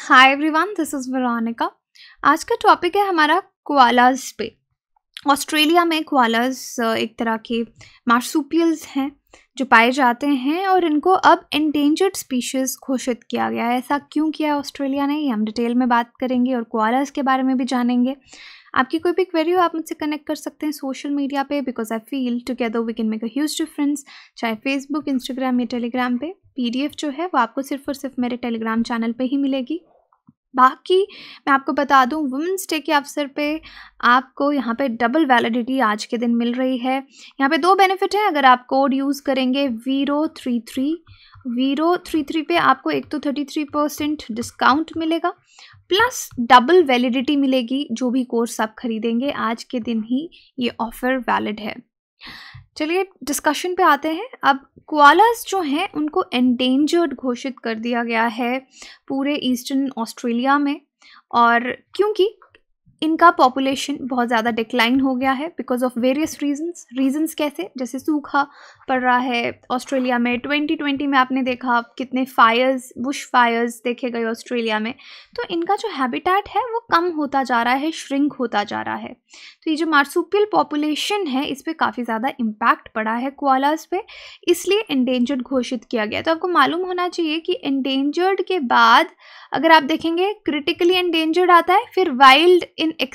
hi everyone this is Varanika आज का topic है हमारा कोआलाज पे ऑस्ट्रेलिया में कोआलाज uh, एक तरह के मार्सूपियल्स हैं जो पाए जाते हैं और इनको अब इंडेंजर्ड स्पीशीज़ घोषित किया गया है ऐसा क्यों किया है ऑस्ट्रेलिया ने ये हम डिटेल में बात करेंगे और कोआलाज के बारे में भी जानेंगे आपकी कोई भी क्वेरी हो आप मुझसे कनेक्ट कर सकते हैं सोशल मीडिया पे because I feel together we can make a huge difference चाहे फेसबुक इंस्टाग्राम या टेलीग्राम पे पीडीएफ जो है वो आपको सिर्फ और सिर्फ मेरे टेलीग्राम चैनल पे ही मिलेगी बाकी मैं आपको बता दूं वुमेंस डे के अवसर पे आपको यहाँ पे डबल वैलिडिटी आज के दिन मिल रही है यहाँ पे दो बेनिफिट हैं अगर आप कोड यूज़ करेंगे zero three three zero three three पे आपको एक तो थर्टी थ्री परसेंट डिस्काउंट मिलेगा प्लस डबल वैलिडिटी मिलेगी जो भी कोर्स आप खरीदेंगे आज के दिन ही ये ऑफ़र वैलिड है चलिए डिस्कशन पे आते हैं अब कोआलास जो हैं उनको एंडेंजर्ड घोषित कर दिया गया है पूरे ईस्टर्न ऑस्ट्रेलिया में और क्योंकि इनका पॉपुलेशन बहुत ज़्यादा डिक्लाइन हो गया है because of various reasons reasons कैसे जैसे सूखा पड़ रहा है ऑस्ट्रेलिया में 2020 में आपने देखा कितने फायर्स बुश फायर्स देखे गए ऑस्ट्रेलिया में तो इनका जो हैबिटेट है वो कम होता जा रहा है श्रिंक होता जा रहा है तो ये जो मार्सूपियल पॉपुलेशन है इस पर काफ़ी ज़्यादा इम्पैक्ट पड़ा है कोआलास पे इसलिए एंडेंजर्ड घोषित किया गया तो आपको मालूम होना चाहिए कि एंडेंजर्ड के बाद अगर आप देखेंगे क्रिटिकली एंडेंजर्ड आता है फिर wild in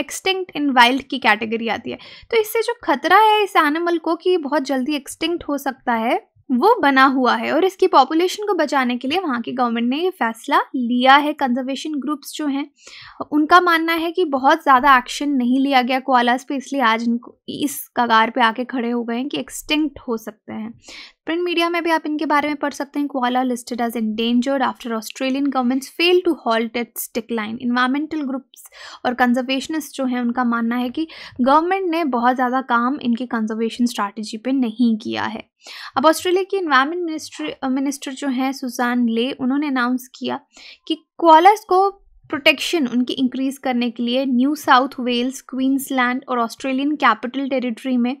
extinct in wild की कैटेगरी आती है तो इससे जो खतरा है इस एनिमल को कि बहुत जल्दी एक्सटिंक्ट हो सकता है वो बना हुआ है और इसकी पॉपुलेशन को बचाने के लिए वहाँ की गवर्नमेंट ने ये फैसला लिया है कंजर्वेशन ग्रुप्स जो हैं उनका मानना है कि बहुत ज़्यादा एक्शन नहीं लिया गया कोआलास पे इसलिए आज इनको इस कगार पे आके खड़े हो गए हैं कि एक्सटिंक्ट हो सकते हैं प्रिंट मीडिया में भी आप इनके बारे में पढ़ सकते हैं koala listed as endangered after Australian governments fail to halt its decline environmental groups और कंजर्वेशनिस्ट जो हैं उनका मानना है कि गवर्नमेंट ने बहुत ज़्यादा काम इनकी कंजर्वेशन स्ट्रैटेजी पे नहीं किया है अब ऑस्ट्रेलिया की इन्वायरमेंट मिनिस्ट्री मिनिस्टर जो हैं सुजान ले उन्होंने अनाउंस किया कि कोआलास को प्रोटेक्शन उनकी इंक्रीज करने के लिए न्यू साउथ वेल्स क्वींसलैंड और ऑस्ट्रेलियन कैपिटल टेरिटरी में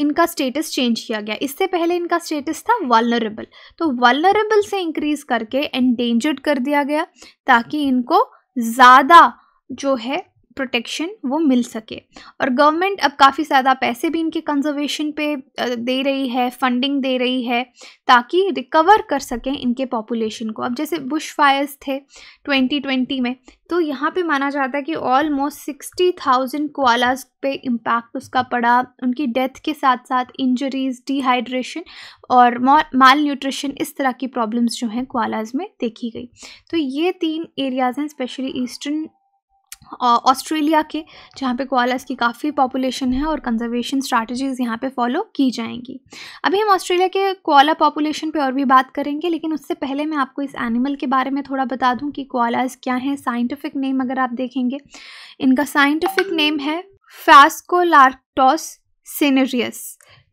इनका स्टेटस चेंज किया गया इससे पहले इनका स्टेटस था वालनरेबल तो वालनरेबल से इंक्रीज करके एंडेंजर्ड कर दिया गया ताकि इनको ज़्यादा जो है प्रोटेक्शन वो मिल सके और गवर्नमेंट अब काफ़ी ज़्यादा पैसे भी इनके कंजर्वेशन पे दे रही है फंडिंग दे रही है ताकि रिकवर कर सकें इनके पॉपुलेशन को अब जैसे बुश फायर्स थे 2020 में तो यहाँ पे माना जाता है कि ऑलमोस्ट सिक्सटी थाउजेंड कोआलाज पे इम्पैक्ट उसका पड़ा उनकी डेथ के साथ साथ इंजरीज डिहाइड्रेशन और माल न्यूट्रिशन इस तरह की प्रॉब्लम्स जो हैं कोआलाज में देखी गई तो ये तीन एरियाज़ हैं स्पेशली ईस्टर्न ऑस्ट्रेलिया के जहाँ पे कोआलास की काफ़ी पॉपुलेशन है और कंजर्वेशन स्ट्रैटेजीज़ यहाँ पे फॉलो की जाएंगी अभी हम ऑस्ट्रेलिया के कोआला पॉपुलेशन पे और भी बात करेंगे लेकिन उससे पहले मैं आपको इस एनिमल के बारे में थोड़ा बता दूँ कि कोआलास क्या हैं साइंटिफिक नेम अगर आप देखेंगे इनका साइंटिफिक नेम है फैस्कोलार्टॉस सीनरियस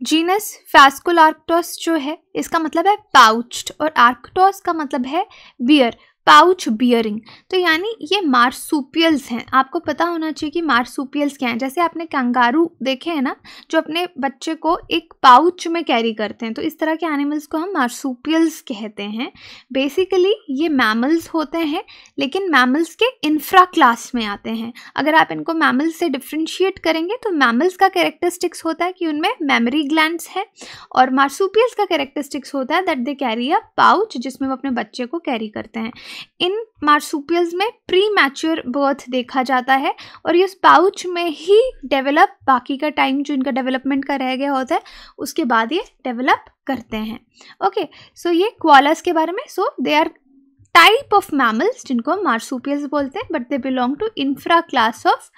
जीनस फैस्कोलार्कटॉस जो है इसका मतलब है पाउच्ड और आर्कटॉस का मतलब है बियर पाउच बियरिंग तो यानी ये मार्सुपियल्स हैं आपको पता होना चाहिए कि मार्सुपियल्स क्या हैं जैसे आपने कंगारू देखे हैं ना जो अपने बच्चे को एक पाउच में कैरी करते हैं तो इस तरह के एनिमल्स को हम मार्सुपियल्स कहते हैं बेसिकली ये मैमल्स होते हैं लेकिन मैमल्स के इंफ्रा क्लास में आते हैं अगर आप इनको मैमल्स से डिफ्रेंशिएट करेंगे तो मैमल्स का कैरेक्टरिस्टिक्स होता है कि उनमें मेमरी ग्लैंड है और मार्सुपियल्स का कैरेक्टरिस्टिक्स होता है that they carry a pouch जिसमें वो अपने बच्चे को कैरी करते हैं इन मार्सुपियल्स में प्री मैच्योर बर्थ देखा जाता है और उस पाउच में ही डेवलप बाकी का टाइम जो इनका डेवलपमेंट का रह गया होता है उसके बाद ये डेवलप करते हैं ओके सो ये क्वालस के बारे में so they are type of mammals जिनको हम मार्सूपियल्स बोलते हैं but they belong to infraclass of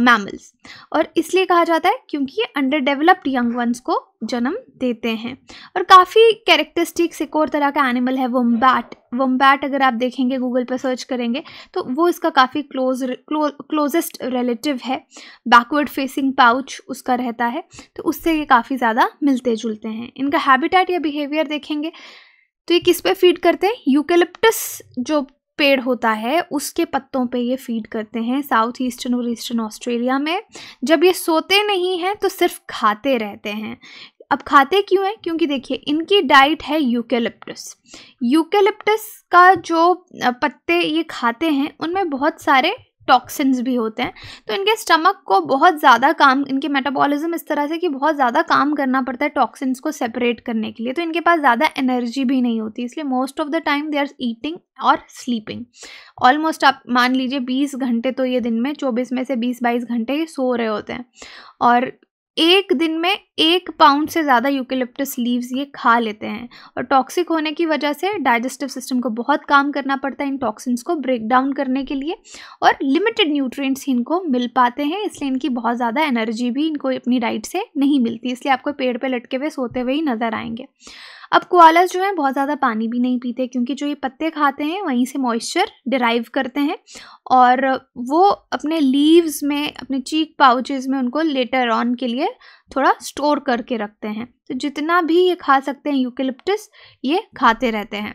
mammals और इसलिए कहा जाता है क्योंकि ये अंडर डेवलप्ड यंग वंस को जन्म देते हैं और काफ़ी कैरेक्टरिस्टिक्स एक और तरह का एनिमल है वम्बैट वम्बैट अगर आप देखेंगे गूगल पर सर्च करेंगे तो वो इसका काफ़ी क्लोज क्लोजेस्ट रिलेटिव है बैकवर्ड फेसिंग पाउच उसका रहता है तो उससे ये काफ़ी ज़्यादा मिलते जुलते हैं इनका हैबिटेट या बिहेवियर देखेंगे तो ये किस पे फीड करते हैं यूकेलिप्टस जो पेड़ होता है उसके पत्तों पे ये फीड करते हैं साउथ ईस्टर्न और ईस्टर्न ऑस्ट्रेलिया में जब ये सोते नहीं हैं तो सिर्फ खाते रहते हैं अब खाते क्यों हैं क्योंकि देखिए इनकी डाइट है यूकेलिप्टस यूकेलिप्टस का जो पत्ते ये खाते हैं उनमें बहुत सारे टॉक्सिन्स भी होते हैं तो इनके स्टमक को बहुत ज़्यादा काम इनके मेटाबॉलिज्म इस तरह से कि बहुत ज़्यादा काम करना पड़ता है टॉक्सिन्स को सेपरेट करने के लिए तो इनके पास ज़्यादा एनर्जी भी नहीं होती इसलिए most of the time they are eating और स्लीपिंग ऑलमोस्ट आप मान लीजिए बीस घंटे तो ये दिन में चौबीस में से बीस बाईस घंटे ये सो रहे होते हैं और एक दिन में एक पाउंड से ज़्यादा यूकेलिप्टस लीव्स ये खा लेते हैं और टॉक्सिक होने की वजह से डाइजेस्टिव सिस्टम को बहुत काम करना पड़ता है इन टॉक्सिन्स को ब्रेक डाउन करने के लिए और लिमिटेड न्यूट्रिएंट्स इनको मिल पाते हैं इसलिए इनकी बहुत ज़्यादा एनर्जी भी इनको अपनी डाइट से नहीं मिलती इसलिए आपको पेड़ पे लटके हुए सोते हुए ही नज़र आएंगे अब कोआलस जो हैं बहुत ज़्यादा पानी भी नहीं पीते क्योंकि जो ये पत्ते खाते हैं वहीं से मॉइस्चर डिराइव करते हैं और वो अपने लीव्स में अपने चीक पाउचेज में उनको लेटर ऑन के लिए थोड़ा स्टोर करके रखते हैं तो जितना भी ये खा सकते हैं यूकिलिप्टिस ये खाते रहते हैं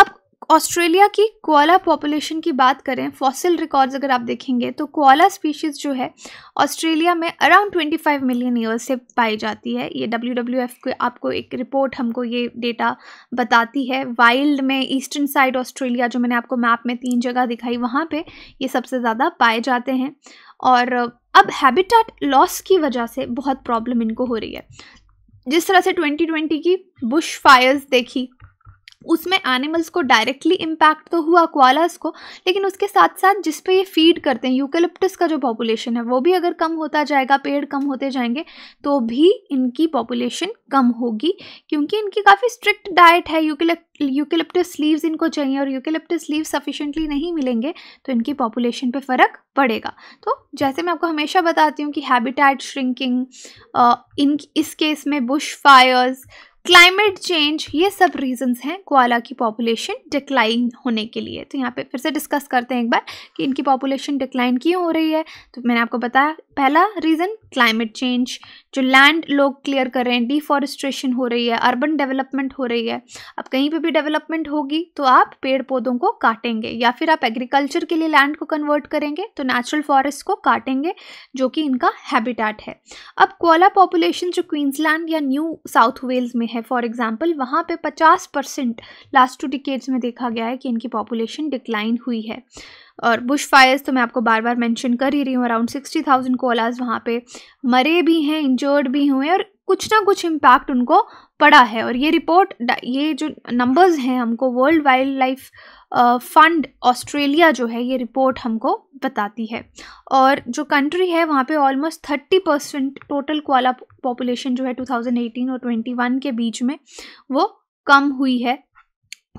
अब ऑस्ट्रेलिया की कोआला पॉपुलेशन की बात करें फॉसिल रिकॉर्ड्स अगर आप देखेंगे तो कोआला स्पीशीज़ जो है ऑस्ट्रेलिया में अराउंड 25 मिलियन ईयर्स से पाई जाती है ये डब्ल्यू डब्ल्यू एफ के आपको एक रिपोर्ट हमको ये डेटा बताती है वाइल्ड में ईस्टर्न साइड ऑस्ट्रेलिया जो मैंने आपको मैप में तीन जगह दिखाई वहाँ पर ये सबसे ज़्यादा पाए जाते हैं और अब हैबिटेट लॉस की वजह से बहुत प्रॉब्लम इनको हो रही है जिस तरह से 2020 की बुश फायर्स देखी उसमें एनिमल्स को डायरेक्टली इम्पैक्ट तो हुआ क्वालास को लेकिन उसके साथ साथ जिस पे ये फीड करते हैं यूकेलिप्टस का जो पॉपुलेशन है वो भी अगर कम होता जाएगा पेड़ कम होते जाएंगे तो भी इनकी पॉपुलेशन कम होगी क्योंकि इनकी काफ़ी स्ट्रिक्ट डाइट है यूकेलिप्टस लीव्स इनको चाहिए और यूकेलिप्टस लीव सफिशेंटली नहीं मिलेंगे तो इनकी पॉपुलेशन पर फ़र्क पड़ेगा तो जैसे मैं आपको हमेशा बताती हूँ कि हैबिटाइट श्रिंकिंग इन इस केस में बुश फायर्स क्लाइमेट चेंज ये सब रीजंस हैं कोआला की पॉपुलेशन डिक्लाइन होने के लिए तो यहाँ पे फिर से डिस्कस करते हैं एक बार कि इनकी पॉपुलेशन डिक्लाइन क्यों हो रही है तो मैंने आपको बताया पहला रीज़न क्लाइमेट चेंज जो लैंड लोग क्लियर कर रहे हैं डिफॉरेस्ट्रेशन हो रही है अर्बन डेवलपमेंट हो रही है अब कहीं पर भी डेवलपमेंट होगी तो आप पेड़ पौधों को काटेंगे या फिर आप एग्रीकल्चर के लिए लैंड को कन्वर्ट करेंगे तो नेचुरल फॉरेस्ट को काटेंगे जो कि इनका हैबिटाट है अब कोला पॉपुलेशन जो क्वींसलैंड या न्यू साउथ वेल्स में है है फॉर एग्ज़ाम्पल वहाँ पे 50 परसेंट लास्ट टू डिकेड्स में देखा गया है कि इनकी पॉपुलेशन डिक्लाइन हुई है और बुश फायर्स तो मैं आपको बार बार मेंशन कर ही रही हूँ अराउंड सिक्सटी थाउजेंड कोलाज वहाँ पर मरे भी हैं इंजर्ड भी हुए और कुछ ना कुछ इम्पैक्ट उनको पड़ा है और ये रिपोर्ट ये जो नंबर्स हैं हमको World Wildlife Fund Australia जो है ये रिपोर्ट हमको बताती है और जो कंट्री है वहाँ पे almost thirty percent total koala population जो है एटीन और वन के बीच में वो कम हुई है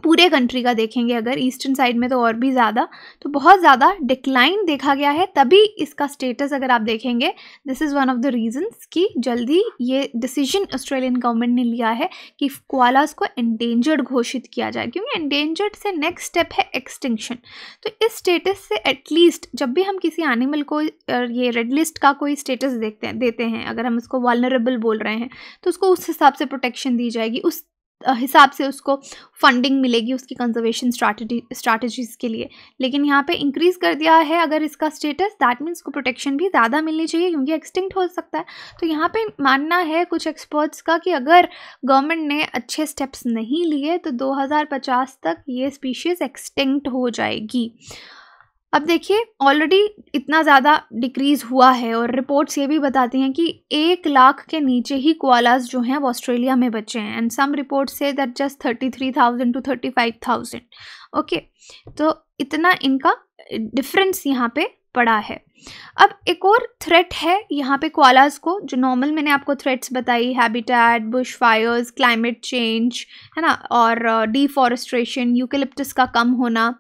पूरे कंट्री का देखेंगे अगर ईस्टर्न साइड में तो और भी ज़्यादा तो बहुत ज़्यादा डिक्लाइन देखा गया है तभी इसका स्टेटस अगर आप देखेंगे this is one of the reasons कि जल्दी ये डिसीजन ऑस्ट्रेलियन गवर्नमेंट ने लिया है कि क्वालास को एंडेंजर्ड घोषित किया जाए क्योंकि एंडेंजर्ड से नेक्स्ट स्टेप है एक्सटिंक्शन तो इस स्टेटस से एटलीस्ट जब भी हम किसी एनिमल को ये रेड लिस्ट का कोई स्टेटस देखते हैं देते हैं अगर हम उसको वालनरेबल बोल रहे हैं तो उसको उस हिसाब से प्रोटेक्शन दी जाएगी उस हिसाब से उसको फंडिंग मिलेगी उसकी कंजर्वेशन स्ट्रैटेजी स्ट्रैटेजीज़ के लिए लेकिन यहाँ पे इंक्रीज़ कर दिया है अगर इसका स्टेटस दैट मीन्स को प्रोटेक्शन भी ज़्यादा मिलनी चाहिए क्योंकि एक्सटिंक्ट हो सकता है तो यहाँ पे मानना है कुछ एक्सपर्ट्स का कि अगर गवर्नमेंट ने अच्छे स्टेप्स नहीं लिए तो 2050 तक ये स्पीशीज़ एक्सटिंक्ट हो जाएगी अब देखिए ऑलरेडी इतना ज़्यादा डिक्रीज़ हुआ है और रिपोर्ट्स ये भी बताती हैं कि एक लाख के नीचे ही क्वालाज जो हैं वो ऑस्ट्रेलिया में बचे हैं एंड सम रिपोर्ट्स से that just thirty three thousand to thirty five thousand okay तो इतना इनका डिफरेंस यहाँ पे पड़ा है अब एक और थ्रेट है यहाँ पे क्वालाज को जो नॉर्मल मैंने आपको थ्रेट्स बताई habitat bushfires climate change है ना और डिफॉरेस्ट्रेशन uh, यूकेलिप्टस का कम होना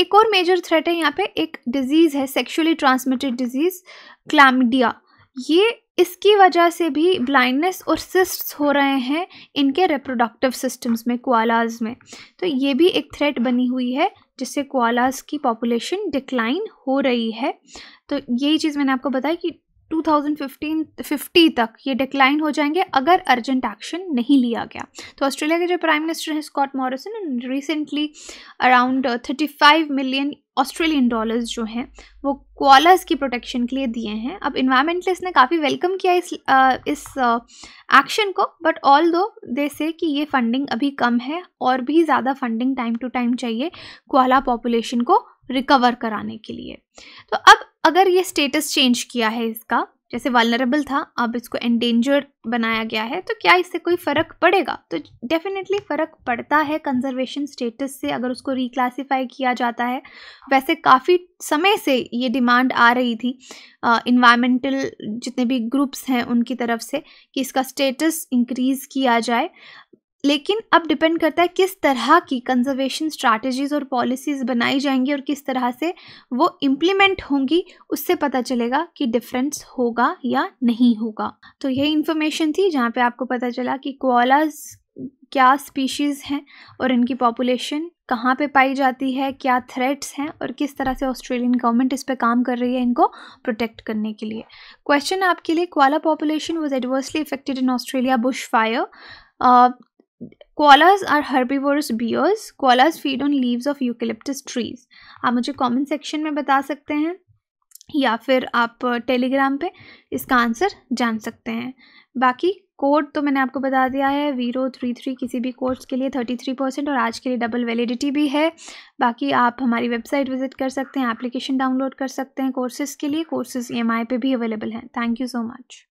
एक और मेजर थ्रेट है यहाँ पे एक डिजीज़ है सेक्शुअली ट्रांसमिटेड डिजीज़ क्लामिडिया ये इसकी वजह से भी ब्लाइंडनेस और सिस्ट्स हो रहे हैं इनके रिप्रोडक्टिव सिस्टम्स में कोआलाज में तो ये भी एक थ्रेट बनी हुई है जिससे कोआलाज की पॉपुलेशन डिक्लाइन हो रही है तो यही चीज़ मैंने आपको बताई कि 2015 तक ये डिक्लाइन हो जाएंगे अगर अर्जेंट एक्शन नहीं लिया गया तो ऑस्ट्रेलिया के जो प्राइम मिनिस्टर हैं Scott Morrison recently around 35 million Australian dollars जो हैं वो क्वालर्स की प्रोटेक्शन के लिए दिए हैं अब इन्वायरमेंटलिस्ट ने काफ़ी वेलकम किया इस आ, इस एक्शन को बट ऑल दो दे से कि ये फंडिंग अभी कम है और भी ज़्यादा फंडिंग टाइम टू टाइम चाहिए क्वाला पॉपुलेशन को रिकवर कराने के लिए तो अब अगर ये स्टेटस चेंज किया है इसका जैसे वालनरेबल था अब इसको एंडेंजर्ड बनाया गया है तो क्या इससे कोई फ़र्क पड़ेगा तो डेफिनेटली फ़र्क पड़ता है कंजर्वेशन स्टेटस से अगर उसको रिक्लासीफाई किया जाता है वैसे काफ़ी समय से ये डिमांड आ रही थी इन्वायरमेंटल जितने भी ग्रुप्स हैं उनकी तरफ से कि इसका स्टेटस इंक्रीज़ किया जाए लेकिन अब डिपेंड करता है किस तरह की कंजर्वेशन स्ट्रैटेजीज और पॉलिसीज़ बनाई जाएंगी और किस तरह से वो इम्प्लीमेंट होंगी उससे पता चलेगा कि डिफरेंस होगा या नहीं होगा तो यही इन्फॉर्मेशन थी जहाँ पे आपको पता चला कि क्वालाज क्या स्पीशीज़ हैं और इनकी पॉपुलेशन कहाँ पे पाई जाती है क्या थ्रेट्स हैं और किस तरह से ऑस्ट्रेलियन गवर्नमेंट इस पर काम कर रही है इनको प्रोटेक्ट करने के लिए क्वेश्चन आपके लिए koala population was adversely affected in Australia bushfire koalas are herbivores bears koalas feed on leaves of eucalyptus trees आप मुझे कॉमेंट सेक्शन में बता सकते हैं या फिर आप टेलीग्राम पे इसका आंसर जान सकते हैं बाकी कोड तो मैंने आपको बता दिया है वीरो थ्री थ्री किसी भी कोर्स के लिए थर्टी थ्री परसेंट और आज के लिए डबल वैलिडिटी भी है बाकी आप हमारी वेबसाइट विजिट कर सकते हैं एप्लीकेशन डाउनलोड कर सकते हैं कोर्सेज़ के लिए कोर्सेज़ ई पर भी अवेलेबल हैं थैंक यू सो मच